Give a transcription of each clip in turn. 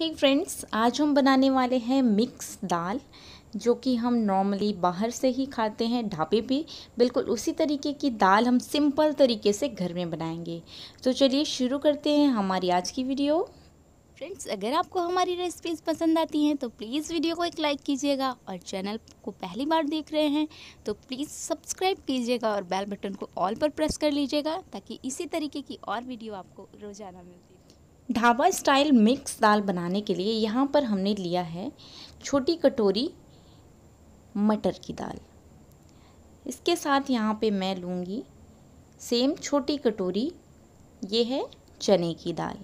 हे hey friends आज हम बनाने वाले हैं मिक्स दाल जो कि हम नॉर्मली बाहर से ही खाते हैं ढाबे पे बिल्कुल उसी तरीके की दाल हम सिंपल तरीके से घर में बनाएंगे तो चलिए शुरू करते हैं हमारी आज की वीडियो फ्रेंड्स अगर आपको हमारी रेसिपीज़ पसंद आती हैं तो प्लीज़ वीडियो को एक लाइक कीजिएगा और चैनल को पहली बार देख रहे हैं तो प्लीज़ सब्सक्राइब कीजिएगा और बेल बटन को ऑल पर प्रेस कर लीजिएगा ताकि इसी तरीके की और वीडियो आपको रोज़ाना मिलती है ढाबा स्टाइल मिक्स दाल बनाने के लिए यहाँ पर हमने लिया है छोटी कटोरी मटर की दाल इसके साथ यहाँ पे मैं लूँगी सेम छोटी कटोरी ये है चने की दाल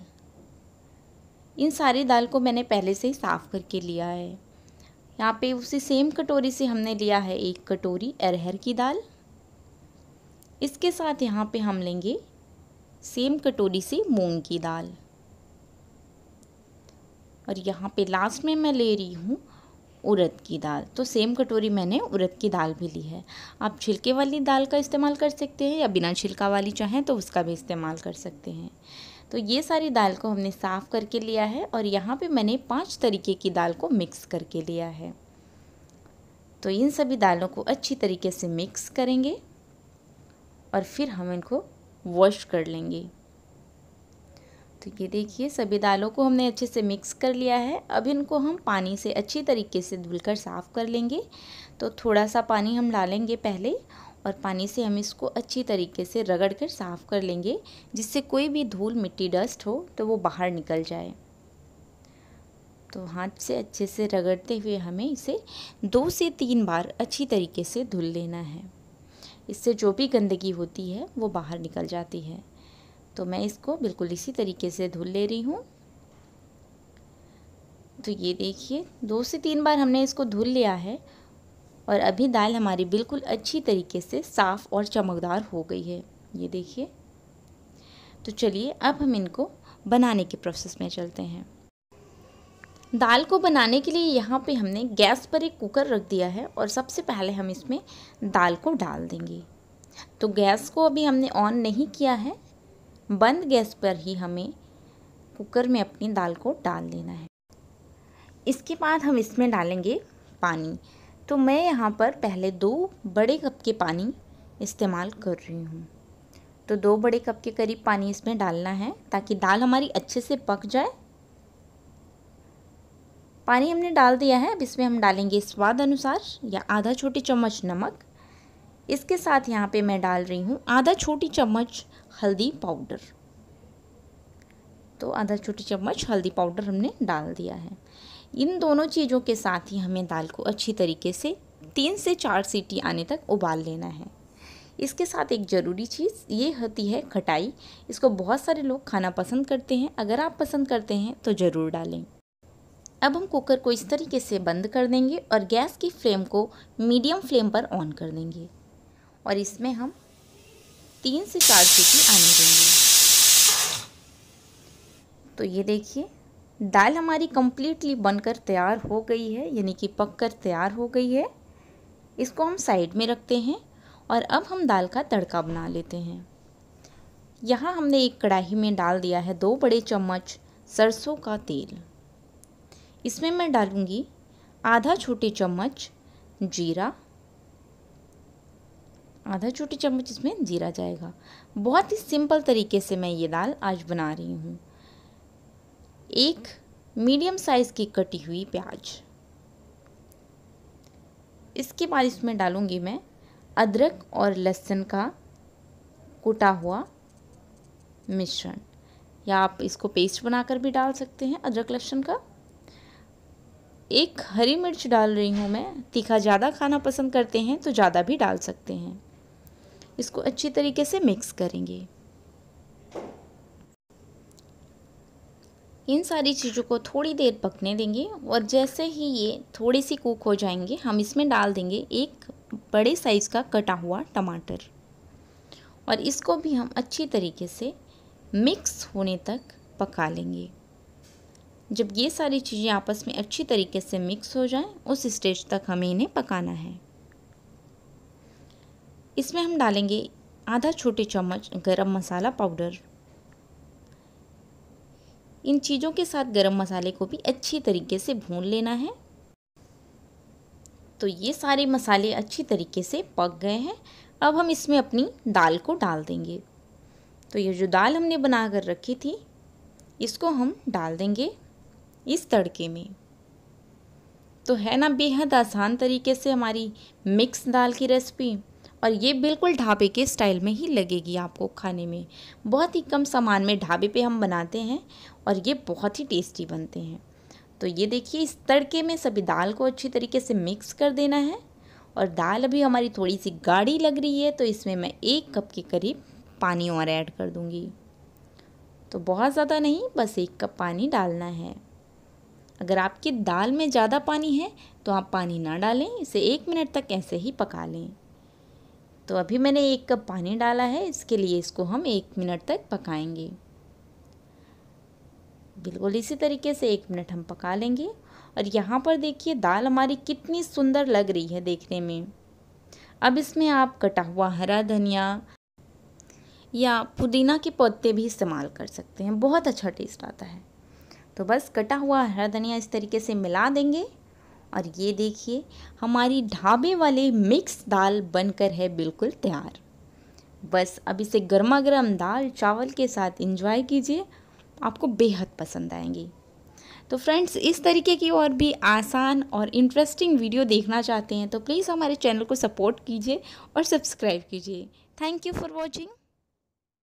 इन सारी दाल को मैंने पहले से ही साफ़ करके लिया है यहाँ पे उसी सेम कटोरी से हमने लिया है एक कटोरी अरहर की दाल इसके साथ यहाँ पे हम लेंगे सेम कटोरी से मूंग की दाल और यहाँ पे लास्ट में मैं ले रही हूँ उड़द की दाल तो सेम कटोरी मैंने उड़द की दाल भी ली है आप छिलके वाली दाल का इस्तेमाल कर सकते हैं या बिना छिलका वाली चाहें तो उसका भी इस्तेमाल कर सकते हैं तो ये सारी दाल को हमने साफ़ करके लिया है और यहाँ पे मैंने पांच तरीके की दाल को मिक्स करके लिया है तो इन सभी दालों को अच्छी तरीके से मिक्स करेंगे और फिर हम इनको वॉश कर लेंगे तो ये देखिए सभी दालों को हमने अच्छे से मिक्स कर लिया है अब इनको हम पानी से अच्छी तरीके से धुलकर साफ़ कर लेंगे तो थोड़ा सा पानी हम डालेंगे पहले और पानी से हम इसको अच्छी तरीके से रगड़ कर साफ़ कर लेंगे जिससे कोई भी धूल मिट्टी डस्ट हो तो वो बाहर निकल जाए तो हाथ से अच्छे से रगड़ते हुए हमें इसे दो से तीन बार अच्छी तरीके से धुल लेना है इससे जो भी गंदगी होती है वो बाहर निकल जाती है तो मैं इसको बिल्कुल इसी तरीके से धुल ले रही हूँ तो ये देखिए दो से तीन बार हमने इसको धुल लिया है और अभी दाल हमारी बिल्कुल अच्छी तरीके से साफ़ और चमकदार हो गई है ये देखिए तो चलिए अब हम इनको बनाने के प्रोसेस में चलते हैं दाल को बनाने के लिए यहाँ पे हमने गैस पर एक कुकर रख दिया है और सबसे पहले हम इसमें दाल को डाल देंगे तो गैस को अभी हमने ऑन नहीं किया है बंद गैस पर ही हमें कुकर में अपनी दाल को डाल देना है इसके बाद हम इसमें डालेंगे पानी तो मैं यहाँ पर पहले दो बड़े कप के पानी इस्तेमाल कर रही हूँ तो दो बड़े कप के करीब पानी इसमें डालना है ताकि दाल हमारी अच्छे से पक जाए पानी हमने डाल दिया है अब इसमें हम डालेंगे स्वाद अनुसार या आधा छोटी चम्मच नमक इसके साथ यहाँ पे मैं डाल रही हूँ आधा छोटी चम्मच हल्दी पाउडर तो आधा छोटी चम्मच हल्दी पाउडर हमने डाल दिया है इन दोनों चीज़ों के साथ ही हमें दाल को अच्छी तरीके से तीन से चार सीटी आने तक उबाल लेना है इसके साथ एक ज़रूरी चीज़ ये होती है खटाई इसको बहुत सारे लोग खाना पसंद करते हैं अगर आप पसंद करते हैं तो ज़रूर डालें अब हम कुकर को इस तरीके से बंद कर देंगे और गैस की फ्लेम को मीडियम फ्लेम पर ऑन कर देंगे और इसमें हम तीन से चार सीटी आने देंगे तो ये देखिए दाल हमारी कम्प्लीटली बनकर तैयार हो गई है यानी कि पक कर तैयार हो गई है इसको हम साइड में रखते हैं और अब हम दाल का तड़का बना लेते हैं यहाँ हमने एक कढ़ाई में डाल दिया है दो बड़े चम्मच सरसों का तेल इसमें मैं डालूँगी आधा छोटे चम्मच जीरा आधा छोटी चम्मच इसमें जीरा जाएगा बहुत ही सिंपल तरीके से मैं ये दाल आज बना रही हूँ एक मीडियम साइज़ की कटी हुई प्याज इसके बाद इसमें डालूँगी मैं अदरक और लहसुन का कुटा हुआ मिश्रण या आप इसको पेस्ट बनाकर भी डाल सकते हैं अदरक लहसुन का एक हरी मिर्च डाल रही हूँ मैं तीखा ज़्यादा खाना पसंद करते हैं तो ज़्यादा भी डाल सकते हैं इसको अच्छी तरीके से मिक्स करेंगे इन सारी चीज़ों को थोड़ी देर पकने देंगे और जैसे ही ये थोड़ी सी कुक हो जाएंगे हम इसमें डाल देंगे एक बड़े साइज़ का कटा हुआ टमाटर और इसको भी हम अच्छी तरीके से मिक्स होने तक पका लेंगे जब ये सारी चीज़ें आपस में अच्छी तरीके से मिक्स हो जाएं उस स्टेज तक हमें इन्हें पकाना है इसमें हम डालेंगे आधा छोटे चम्मच गरम मसाला पाउडर इन चीज़ों के साथ गरम मसाले को भी अच्छी तरीके से भून लेना है तो ये सारे मसाले अच्छी तरीके से पक गए हैं अब हम इसमें अपनी दाल को डाल देंगे तो ये जो दाल हमने बना कर रखी थी इसको हम डाल देंगे इस तड़के में तो है ना बेहद आसान तरीके से हमारी मिक्स दाल की रेसिपी और ये बिल्कुल ढाबे के स्टाइल में ही लगेगी आपको खाने में बहुत ही कम सामान में ढाबे पे हम बनाते हैं और ये बहुत ही टेस्टी बनते हैं तो ये देखिए इस तड़के में सभी दाल को अच्छी तरीके से मिक्स कर देना है और दाल अभी हमारी थोड़ी सी गाढ़ी लग रही है तो इसमें मैं एक कप के करीब पानी और ऐड कर दूँगी तो बहुत ज़्यादा नहीं बस एक कप पानी डालना है अगर आपकी दाल में ज़्यादा पानी है तो आप पानी ना डालें इसे एक मिनट तक ऐसे ही पका लें तो अभी मैंने एक कप पानी डाला है इसके लिए इसको हम एक मिनट तक पकाएंगे बिल्कुल इसी तरीके से एक मिनट हम पका लेंगे और यहाँ पर देखिए दाल हमारी कितनी सुंदर लग रही है देखने में अब इसमें आप कटा हुआ हरा धनिया या पुदीना के पत्ते भी इस्तेमाल कर सकते हैं बहुत अच्छा टेस्ट आता है तो बस कटा हुआ हरा धनिया इस तरीके से मिला देंगे और ये देखिए हमारी ढाबे वाले मिक्स दाल बनकर है बिल्कुल तैयार बस अब इसे गर्मा गर्म दाल चावल के साथ इंजॉय कीजिए आपको बेहद पसंद आएंगी तो फ्रेंड्स इस तरीके की और भी आसान और इंटरेस्टिंग वीडियो देखना चाहते हैं तो प्लीज़ हमारे चैनल को सपोर्ट कीजिए और सब्सक्राइब कीजिए थैंक यू फॉर वॉचिंग